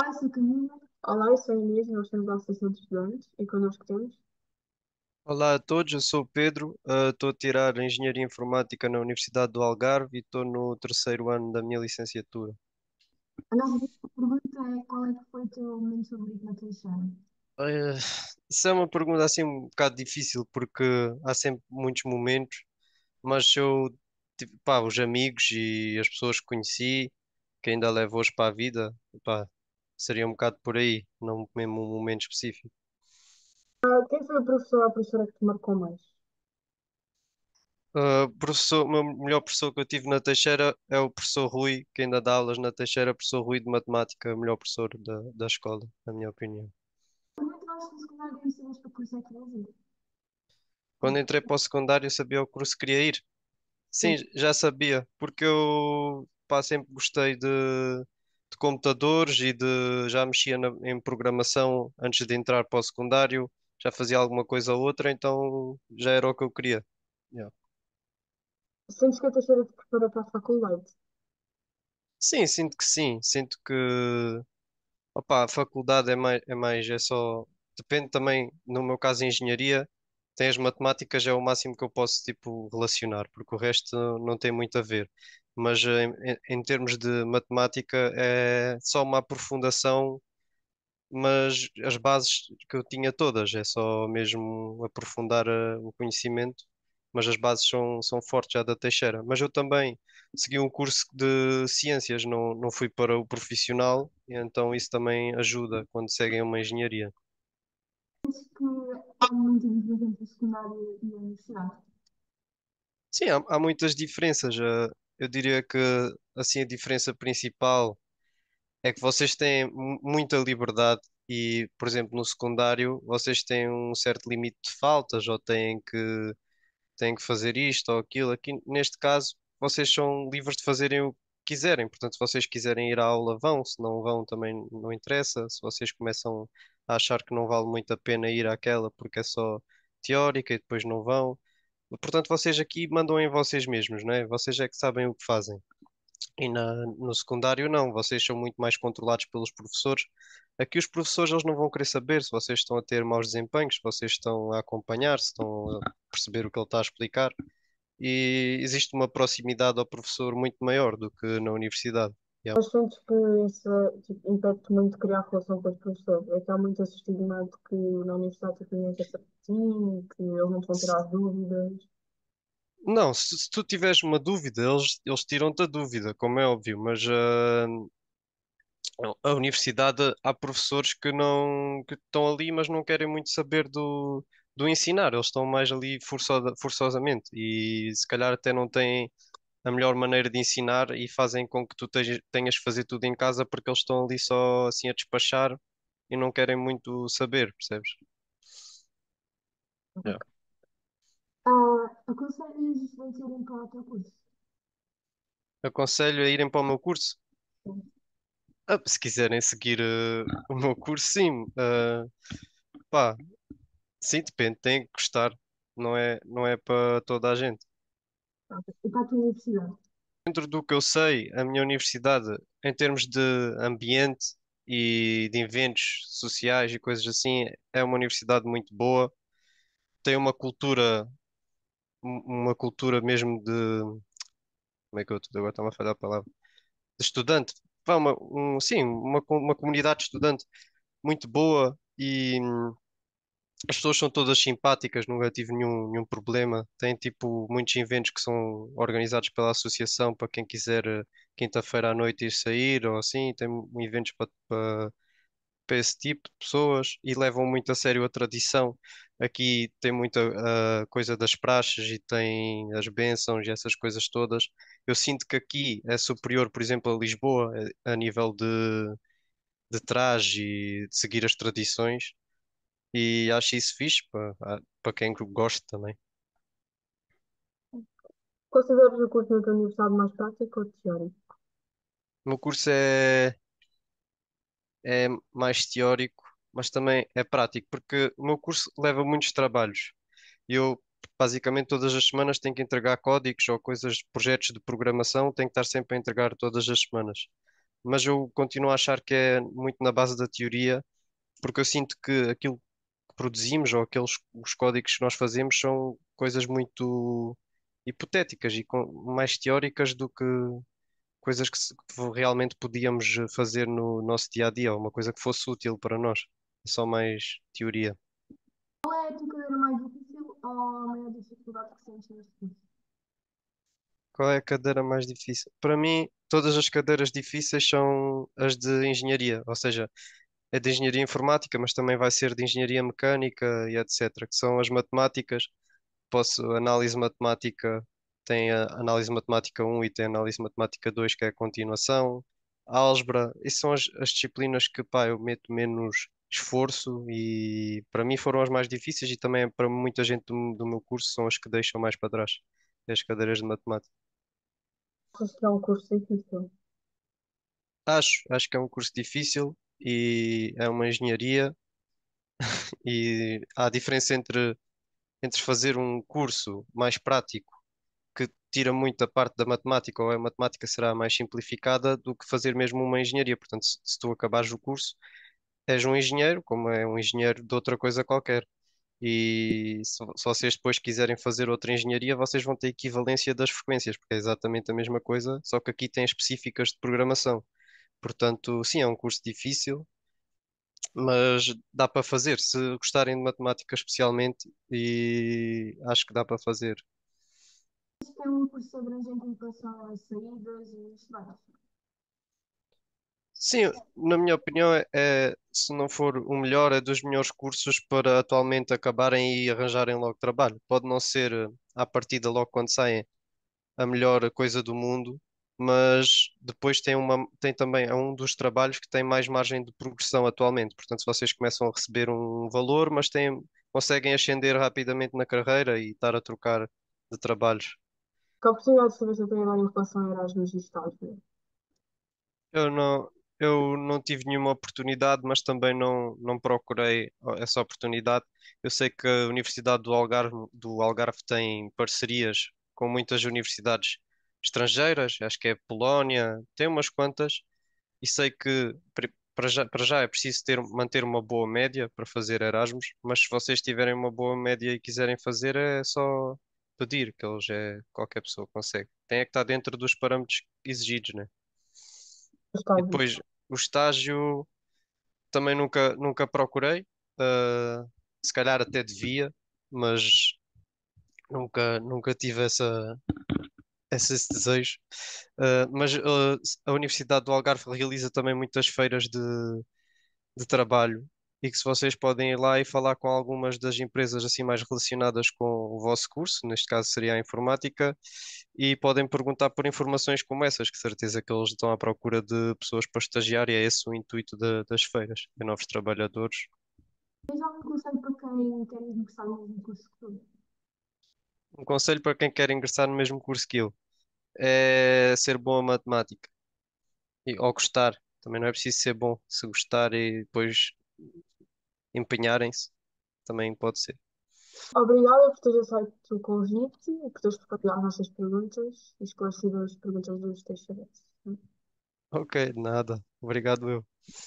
Olá, eu sou a Camila. Olá, eu sou a Inês, nós somos da Associação de Estudantes e connosco temos. Olá a todos, eu sou o Pedro, eh, estou a tirar Engenharia Informática na Universidade do Algarve e estou no terceiro ano da minha licenciatura. A nossa pergunta é qual é que foi o teu momento favorito na tua escola? Eh, isso é uma pergunta assim um bocado difícil porque há sempre muitos momentos, mas eu, tive- pá, os amigos e as pessoas que conheci, que ainda levo hoje para a vida, pá, Seria um bocado por aí, não mesmo um momento específico. Ah, quem foi o professor ou a professora que te marcou mais? Uh, professor, o melhor professor que eu tive na Teixeira é o professor Rui, que ainda dá aulas na Teixeira, professor Rui de Matemática, o melhor professor da, da escola, na minha opinião. É é Quando entrei para o secundário, sabia o curso que queria ir? Sim, Sim. já sabia, porque eu pá, sempre gostei de, de computadores e de já mexia na, em programação antes de entrar para o secundário, já fazia alguma coisa ou outra, então já era o que eu queria. Yeah. Sentes que eu estou de prepara para a faculdade? Sim, sinto que sim. Sinto que opa, a faculdade é mais, é mais, é só. Depende também, no meu caso, engenharia, tem as matemáticas é o máximo que eu posso tipo relacionar, porque o resto não tem muito a ver. Mas eh, em, em termos de matemática é só uma aprofundação, mas as bases que eu tinha todas, é só mesmo aprofundar uh, o conhecimento, mas as bases são, são fortes já da Teixeira. Mas eu também segui um curso de ciências, não, não fui para o profissional, então isso também ajuda quando seguem uma engenharia entre e a universidade? Sim, há, há muitas diferenças. Eh, eu diria que assim a diferença principal é que vocês têm muita liberdade e, por exemplo, no secundário vocês têm um certo limite de faltas ou têm que têm que fazer isto ou aquilo. Aqui neste caso vocês são livres de fazerem o que quiserem. Portanto, se vocês quiserem ir à aula vão, se não vão também não interessa. Se vocês começam a achar que não vale muito a pena ir àquela porque é só teórica e depois não vão. Portanto, vocês aqui mandam em vocês mesmos, né? Vocês é que sabem o que fazem. E na, no secundário, não, vocês são muito mais controlados pelos professores. Aqui, os professores eles não vão querer saber se vocês estão a ter maus desempenhos, se vocês estão a acompanhar, se estão a perceber o que ele está a explicar. E existe uma proximidade ao professor muito maior do que na universidade. Yeah. Mas sentes que isso tipo, impede muito criar relação com as professores. É que há muito esse estigma de que na universidade tipo, ninguém quer saber que eles não te vão tirar dúvidas. Não, se, se, tu tiveres uma dúvida, eles, eles tiram-te a dúvida, como é óbvio, mas uh, a universidade há professores que não que estão ali, mas não querem muito saber do, do ensinar, eles estão mais ali forçosa, forçosamente e se calhar até não têm a melhor maneira de ensinar e fazem com que tu tenhas que fazer tudo em casa porque eles estão ali só assim a despachar e não querem muito saber, percebes? Yeah. Uh, a irem para o teu curso? Aconselho a irem para o meu curso? Ah, se quiserem seguir uh, o meu curso, sim. Uh, pá, sim, depende, tem que gostar. Não é, não é para toda a gente. E para a tua universidade? Dentro do que eu sei, a minha universidade, em termos de ambiente e de eventos sociais e coisas assim, é uma universidade muito boa. Tem uma cultura, uma cultura mesmo de. Como é que eu agora estou tá a falhar a palavra? De estudante. Uma, um, sim, uma, uma comunidade estudante muito boa e as pessoas são todas simpáticas, nunca tive nenhum, nenhum problema. Tem tipo muitos eventos que são organizados pela associação para quem quiser eh, quinta-feira à noite ir sair ou assim. Tem eventos para, para, para esse tipo de pessoas e levam muito a sério a tradição. Aqui tem muita eh, coisa das praxes e tem as bênçãos e essas coisas todas. Eu sinto que aqui é superior, por exemplo, a Lisboa, eh, a nível de, de traje e de seguir as tradições. E acho isso fixe para, ah, para quem gosta também. Consideras o curso na tua universidade mais prático ou teórico? O meu curso é, é mais teórico, mas também é prático, porque o meu curso leva muitos trabalhos. Eu, basicamente, todas as semanas tenho que entregar códigos ou coisas, projetos de programação, tenho que estar sempre a entregar todas as semanas. Mas eu continuo a achar que é muito na base da teoria, porque eu sinto que aquilo produzimos ou aqueles os códigos que nós fazemos são coisas muito hipotéticas e com, mais teóricas do que coisas que, se, que realmente podíamos fazer no nosso dia a dia, uma coisa que fosse útil para nós. É só mais teoria. Qual é a tua cadeira mais difícil ou a maior dificuldade que sentes neste curso? Qual é a cadeira mais difícil? Para mim, todas as cadeiras difíceis são as de engenharia, ou seja, é de engenharia informática, mas também vai ser de engenharia mecânica e etc., que são as matemáticas. Posso, análise matemática, tem a análise matemática 1 e tem a análise matemática 2, que é a continuação. Álgebra, isso são as, as disciplinas que, pá, eu meto menos esforço e para mim foram as mais difíceis e também é para muita gente do, do meu curso são as que deixam mais para trás, é as cadeiras de matemática. Acho que é um curso difícil. Acho, acho que é um curso difícil e é uma engenharia e há diferença entre, entre fazer um curso mais prático que tira muita parte da matemática ou a é matemática será mais simplificada do que fazer mesmo uma engenharia. Portanto, se, se tu acabares o curso, és um engenheiro, como é um engenheiro de outra coisa qualquer. E se, se vocês depois quiserem fazer outra engenharia, vocês vão ter equivalência das frequências, porque é exatamente a mesma coisa, só que aqui tem específicas de programação. Portanto, sim, é um curso difícil, mas dá para fazer. Se gostarem de matemática especialmente, e acho que dá para fazer. é um curso abrangente em relação às saídas e estudados. Sim, na minha opinião, é, é, se não for o melhor, é dos melhores cursos para atualmente acabarem e arranjarem logo trabalho. Pode não ser, eh, à partida, logo quando saem, a melhor coisa do mundo, mas depois tem, uma, tem também, é um dos trabalhos que tem mais margem de progressão atualmente. Portanto, se vocês começam a receber um valor, mas têm, conseguem ascender rapidamente na carreira e estar a trocar de trabalhos. Que oportunidades você tem agora em relação a Erasmus Digital? Eu não, eu não tive nenhuma oportunidade, mas também não, não procurei essa oportunidade. Eu sei que a Universidade do Algarve, do Algarve tem parcerias com muitas universidades estrangeiras, acho que é Polónia, tem umas quantas, e sei que para já, para já é preciso ter, manter uma boa média para fazer Erasmus, mas se vocês tiverem uma boa média e quiserem fazer, é só pedir, que eles é, qualquer pessoa consegue. Tem é que estar dentro dos parâmetros exigidos, né? E depois o estágio também nunca, nunca procurei, ah, se calhar até devia, mas nunca, nunca tive essa esse desejo. Uh, mas uh, a Universidade do Algarve realiza também muitas feiras de, de trabalho e que se vocês podem ir lá e falar com algumas das empresas assim mais relacionadas com o vosso curso, neste caso seria a informática, e podem perguntar por informações como essas, que certeza que eles estão à procura de pessoas para estagiar e é esse o intuito de, das feiras, de novos trabalhadores. Mas é algo conselho para quem quer ingressar no curso um conselho para quem quer ingressar no mesmo curso que eu é ser bom a matemática e, ou gostar. Também não é preciso ser bom. Se gostar e depois empenharem-se, também pode ser. Obrigada por teres aceito o convite e por teres partilhado nossas perguntas e esclarecido as perguntas dos teus Ok, nada. Obrigado eu.